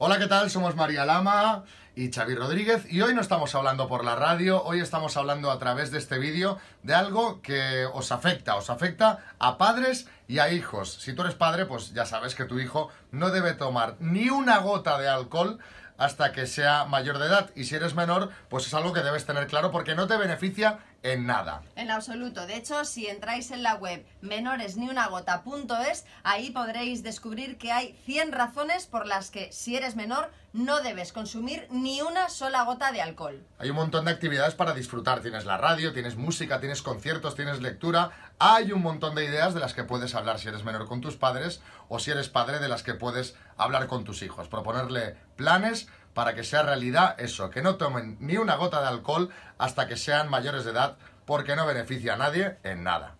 Hola, ¿qué tal? Somos María Lama y Xavi Rodríguez y hoy no estamos hablando por la radio, hoy estamos hablando a través de este vídeo de algo que os afecta, os afecta a padres y a hijos. Si tú eres padre, pues ya sabes que tu hijo no debe tomar ni una gota de alcohol hasta que sea mayor de edad y si eres menor, pues es algo que debes tener claro porque no te beneficia en nada. En absoluto. De hecho, si entráis en la web menoresniunagota.es, ahí podréis descubrir que hay 100 razones por las que si eres menor no debes consumir ni una sola gota de alcohol. Hay un montón de actividades para disfrutar. Tienes la radio, tienes música, tienes conciertos, tienes lectura. Hay un montón de ideas de las que puedes hablar si eres menor con tus padres o si eres padre de las que puedes hablar con tus hijos. Proponerle planes para que sea realidad eso, que no tomen ni una gota de alcohol hasta que sean mayores de edad porque no beneficia a nadie en nada.